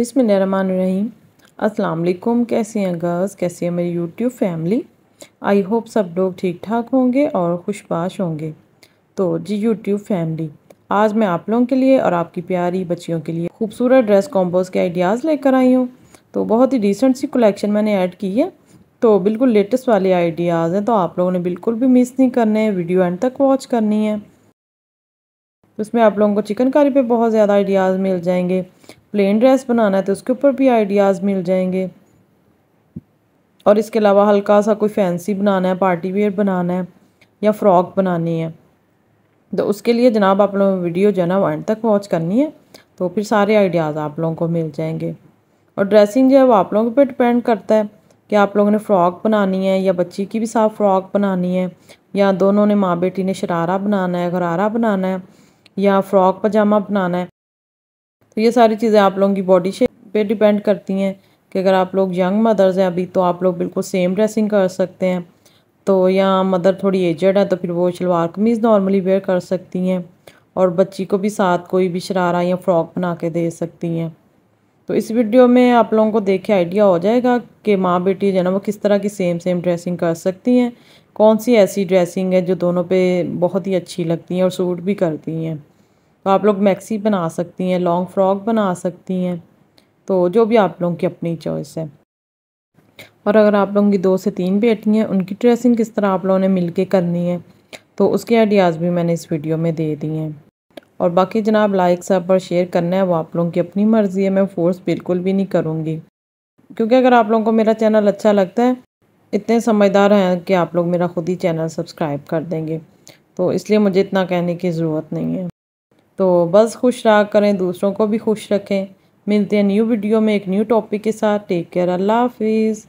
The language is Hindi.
बिसमीम अस्सलाम कैसे हैं गर्ल्स कैसी है मेरी यूट्यूब फैमिली आई होप सब लोग ठीक ठाक होंगे और खुशबाश होंगे तो जी यूट्यूब फैमिली आज मैं आप लोगों के लिए और आपकी प्यारी बच्चियों के लिए खूबसूरत ड्रेस कॉम्बोज के आइडियाज़ लेकर आई हूँ तो बहुत ही रिसेंट सी कलेक्शन मैंने ऐड की है तो बिल्कुल लेटेस्ट वाले आइडियाज़ हैं तो आप लोगों ने बिल्कुल भी मिस नहीं करने हैं वीडियो एंड तक वॉच करनी है उसमें आप लोगों को चिकनकारी पे बहुत ज़्यादा आइडियाज़ मिल जाएंगे प्लेन ड्रेस बनाना है तो उसके ऊपर भी आइडियाज़ मिल जाएंगे और इसके अलावा हल्का सा कोई फैंसी बनाना है पार्टी वेयर बनाना है या फ़्रॉक बनानी है तो उसके लिए जनाब आप लोगों वीडियो जो है ना एंड तक वॉच करनी है तो फिर सारे आइडियाज़ आप लोगों को मिल जाएंगे और ड्रेसिंग जो है वो आप लोगों पर डिपेंड करता है कि आप लोगों ने फ़्रॉक बनानी है या बच्ची की भी साफ फ़्रॉक बनानी है या दोनों ने माँ बेटी ने शरारा बनाना है घरारा बनाना है या फ़्रॉक पजामा बनाना है तो ये सारी चीज़ें आप लोगों की बॉडी शेप पे डिपेंड करती हैं कि अगर आप लोग यंग मदर्स हैं अभी तो आप लोग बिल्कुल सेम ड्रेसिंग कर सकते हैं तो या मदर थोड़ी एजड है तो फिर वो शलवार कमीज़ नॉर्मली वेयर कर सकती हैं और बच्ची को भी साथ कोई भी शरारा या फ़्रॉक बना के दे सकती हैं तो इस वीडियो में आप लोगों को देख के आइडिया हो जाएगा कि माँ बेटी जो है ना वो किस तरह की सेम सेम ड्रेसिंग कर सकती हैं कौन सी ऐसी ड्रेसिंग है जो दोनों पे बहुत ही अच्छी लगती हैं और सूट भी करती हैं तो आप लोग मैक्सी बना सकती हैं लॉन्ग फ्रॉक बना सकती हैं तो जो भी आप लोगों की अपनी चॉइस है और अगर आप लोगों की दो से तीन बेटी हैं उनकी ड्रेसिंग किस तरह आप लोगों ने मिल करनी है तो उसके आइडियाज़ भी मैंने इस वीडियो में दे दिए हैं और बाकी जनाब लाइक सब और शेयर करना है वो आप लोगों की अपनी मर्ज़ी है मैं फ़ोर्स बिल्कुल भी नहीं करूँगी क्योंकि अगर आप लोगों को मेरा चैनल अच्छा लगता है इतने समझदार हैं कि आप लोग मेरा ख़ुद ही चैनल सब्सक्राइब कर देंगे तो इसलिए मुझे इतना कहने की ज़रूरत नहीं है तो बस खुश रहा करें दूसरों को भी खुश रखें मिलते हैं न्यू वीडियो में एक न्यू टॉपिक के साथ टेक केयर अल्लाह हाफिज़